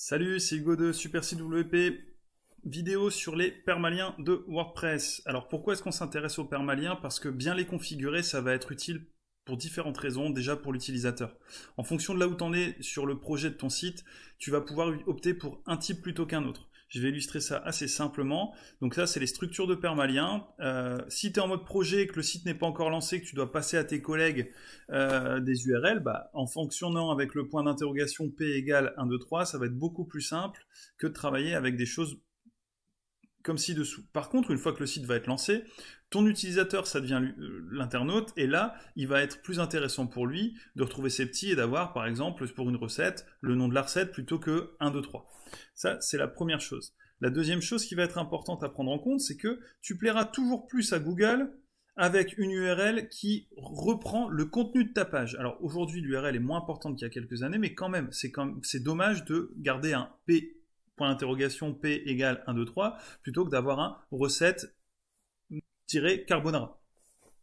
Salut, c'est Hugo de SuperCWP. Vidéo sur les permaliens de WordPress. Alors pourquoi est-ce qu'on s'intéresse aux permaliens Parce que bien les configurer, ça va être utile pour différentes raisons, déjà pour l'utilisateur. En fonction de là où tu en es sur le projet de ton site, tu vas pouvoir opter pour un type plutôt qu'un autre. Je vais illustrer ça assez simplement. Donc ça, c'est les structures de permalien. Euh, si tu es en mode projet et que le site n'est pas encore lancé, que tu dois passer à tes collègues euh, des URL, bah, en fonctionnant avec le point d'interrogation P égale 1, 2, 3, ça va être beaucoup plus simple que de travailler avec des choses comme ci-dessous. Par contre, une fois que le site va être lancé, ton utilisateur, ça devient euh, l'internaute, et là, il va être plus intéressant pour lui de retrouver ses petits et d'avoir, par exemple, pour une recette, le nom de la recette plutôt que 1, 2, 3. Ça, c'est la première chose. La deuxième chose qui va être importante à prendre en compte, c'est que tu plairas toujours plus à Google avec une URL qui reprend le contenu de ta page. Alors aujourd'hui, l'URL est moins importante qu'il y a quelques années, mais quand même, c'est dommage de garder un P point d'interrogation P égale 1, 2, 3, plutôt que d'avoir un recette-carbonara.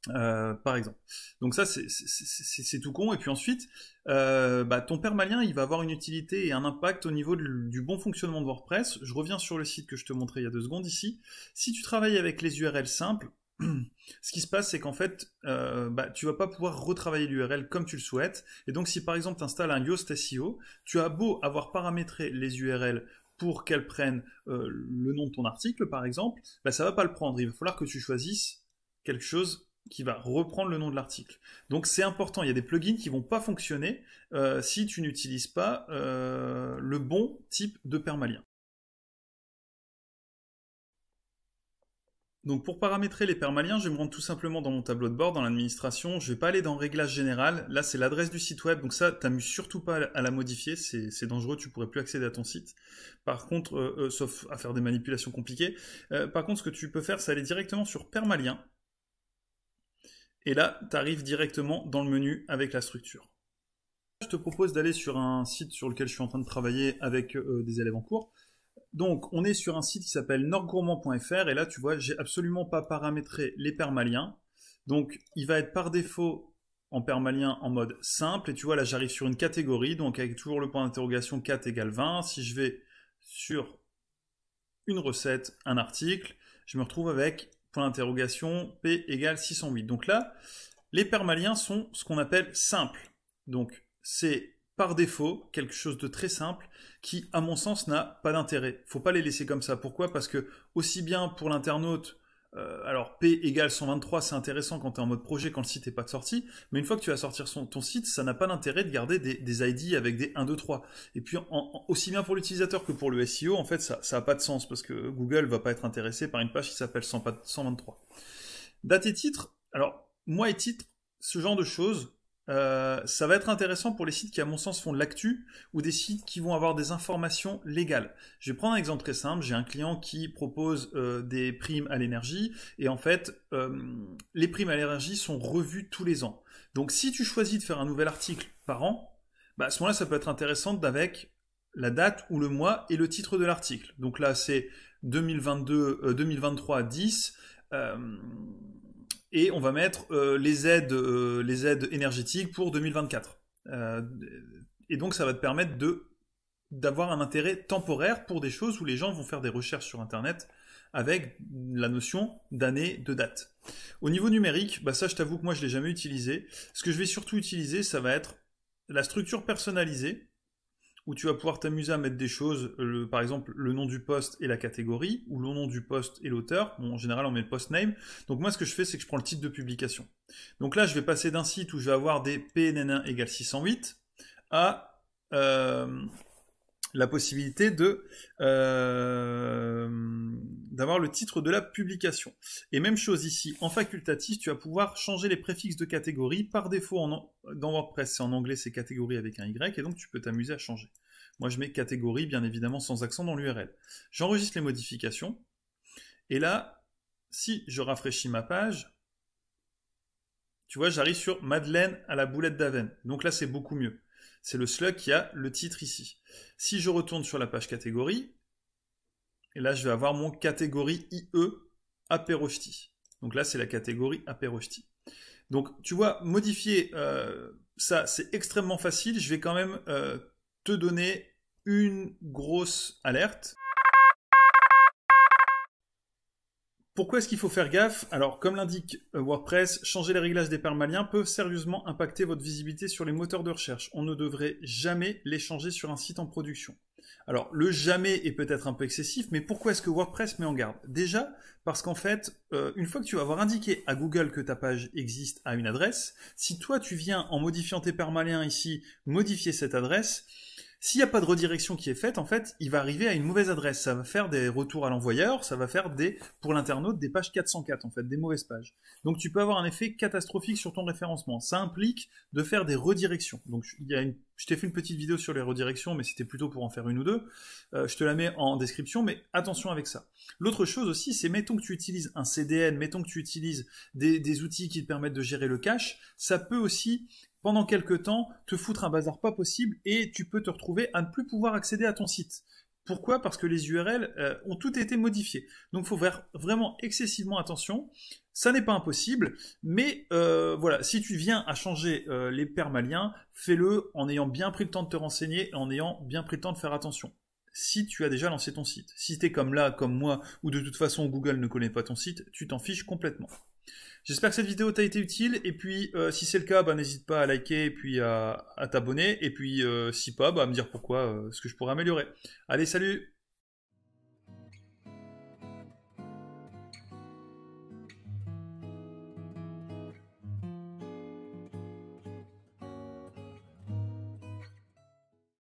Euh, par exemple. Donc ça, c'est tout con. Et puis ensuite, euh, bah, ton permalien, il va avoir une utilité et un impact au niveau du bon fonctionnement de WordPress. Je reviens sur le site que je te montrais il y a deux secondes ici. Si tu travailles avec les URL simples, ce qui se passe, c'est qu'en fait, euh, bah, tu vas pas pouvoir retravailler l'URL comme tu le souhaites. Et donc, si par exemple, tu installes un Yoast SEO, tu as beau avoir paramétré les URL pour qu'elle prenne euh, le nom de ton article, par exemple, bah, ça va pas le prendre. Il va falloir que tu choisisses quelque chose qui va reprendre le nom de l'article. Donc c'est important, il y a des plugins qui vont pas fonctionner euh, si tu n'utilises pas euh, le bon type de permalien. Donc pour paramétrer les permaliens, je vais me rendre tout simplement dans mon tableau de bord, dans l'administration. Je vais pas aller dans réglage général. Là, c'est l'adresse du site web. Donc ça, t'amuses surtout pas à la modifier. C'est dangereux. Tu pourrais plus accéder à ton site. Par contre, euh, euh, sauf à faire des manipulations compliquées. Euh, par contre, ce que tu peux faire, c'est aller directement sur Permaliens ». Et là, tu arrives directement dans le menu avec la structure. Je te propose d'aller sur un site sur lequel je suis en train de travailler avec des élèves en cours. Donc, on est sur un site qui s'appelle nordgourmand.fr et là, tu vois, j'ai absolument pas paramétré les permaliens. Donc, il va être par défaut en permalien en mode simple. Et tu vois, là, j'arrive sur une catégorie, donc avec toujours le point d'interrogation 4 égale 20. Si je vais sur une recette, un article, je me retrouve avec point d'interrogation P égale 608. Donc là, les permaliens sont ce qu'on appelle simples. Donc, c'est par défaut quelque chose de très simple qui, à mon sens, n'a pas d'intérêt. Faut pas les laisser comme ça. Pourquoi Parce que aussi bien pour l'internaute, euh, alors P égale 123, c'est intéressant quand tu es en mode projet, quand le site n'est pas de sortie, mais une fois que tu vas sortir ton site, ça n'a pas d'intérêt de garder des, des, ID avec des 1, 2, 3. Et puis aussi bien pour l'utilisateur que pour le SEO, en fait, ça n'a pas de sens parce que Google va pas être intéressé par une page qui s'appelle 123. Date et titre, alors moi et titre, ce genre de choses, euh, ça va être intéressant pour les sites qui, à mon sens, font de l'actu ou des sites qui vont avoir des informations légales. Je vais prendre un exemple très simple. J'ai un client qui propose euh, des primes à l'énergie et en fait, euh, les primes à l'énergie sont revues tous les ans. Donc, si tu choisis de faire un nouvel article par an, bah, à ce moment-là, ça peut être intéressant d'avec la date ou le mois et le titre de l'article. Donc là, c'est 2022, 2023 10 et on va mettre euh, les aides, euh, les aides énergétiques pour 2024. Euh, et donc ça va te permettre de d'avoir un intérêt temporaire pour des choses où les gens vont faire des recherches sur Internet avec la notion d'année, de date. Au niveau numérique, bah ça je t'avoue que moi je l'ai jamais utilisé. Ce que je vais surtout utiliser, ça va être la structure personnalisée où tu vas pouvoir t'amuser à mettre des choses, par exemple le nom du poste et la catégorie, ou le nom du poste et l'auteur. Bon, en général, on met le post name. Donc moi, ce que je fais, c'est que je prends le titre de publication. Donc là, je vais passer d'un site où je vais avoir des PNN1 égale 608 à... Euh, la possibilité de euh, d'avoir le titre de la publication. Et même chose ici, en facultatif, tu vas pouvoir changer les préfixes de catégorie. Par défaut, en, dans WordPress, c'est en anglais, c'est catégories avec un Y, et donc tu peux t'amuser à changer. Moi, je mets catégorie, bien évidemment, sans accent dans l'URL. J'enregistre les modifications. Et là, si je rafraîchis ma page, tu vois, j'arrive sur Madeleine à la boulette d'Aven. Donc là, c'est beaucoup mieux. C'est le slug qui a le titre ici. Si je retourne sur la page catégorie, et là je vais avoir mon catégorie IE apérochti. Donc là c'est la catégorie apérochti. Donc tu vois, modifier euh, ça c'est extrêmement facile. Je vais quand même euh, te donner une grosse alerte. Pourquoi est-ce qu'il faut faire gaffe Alors, comme l'indique euh, WordPress, changer les réglages des permaliens peuvent sérieusement impacter votre visibilité sur les moteurs de recherche. On ne devrait jamais les changer sur un site en production. Alors, le jamais est peut-être un peu excessif, mais pourquoi est-ce que WordPress met en garde Déjà, parce qu'en fait, euh, une fois que tu vas avoir indiqué à Google que ta page existe à une adresse, si toi tu viens en modifiant tes permaliens ici, modifier cette adresse, s'il n'y a pas de redirection qui est faite, en fait, il va arriver à une mauvaise adresse. Ça va faire des retours à l'envoyeur, ça va faire des, pour l'internaute, des pages 404, en fait, des mauvaises pages. Donc tu peux avoir un effet catastrophique sur ton référencement. Ça implique de faire des redirections. Donc il y a je t'ai fait une petite vidéo sur les redirections, mais c'était plutôt pour en faire une ou deux. Euh, je te la mets en description, mais attention avec ça. L'autre chose aussi, c'est mettons que tu utilises un CDN, mettons que tu utilises des, des outils qui te permettent de gérer le cache, ça peut aussi pendant quelques temps, te foutre un bazar pas possible et tu peux te retrouver à ne plus pouvoir accéder à ton site. Pourquoi Parce que les URL euh, ont toutes été modifiées. Donc il faut faire vraiment excessivement attention. Ça n'est pas impossible, mais euh, voilà, si tu viens à changer euh, les permaliens, fais-le en ayant bien pris le temps de te renseigner et en ayant bien pris le temps de faire attention si tu as déjà lancé ton site. Si tu es comme là, comme moi, ou de toute façon Google ne connaît pas ton site, tu t'en fiches complètement. J'espère que cette vidéo t'a été utile. Et puis, euh, si c'est le cas, bah, n'hésite pas à liker et puis à, t'abonner. Et puis, euh, si pas, bah, à me dire pourquoi, euh, ce que je pourrais améliorer. Allez, salut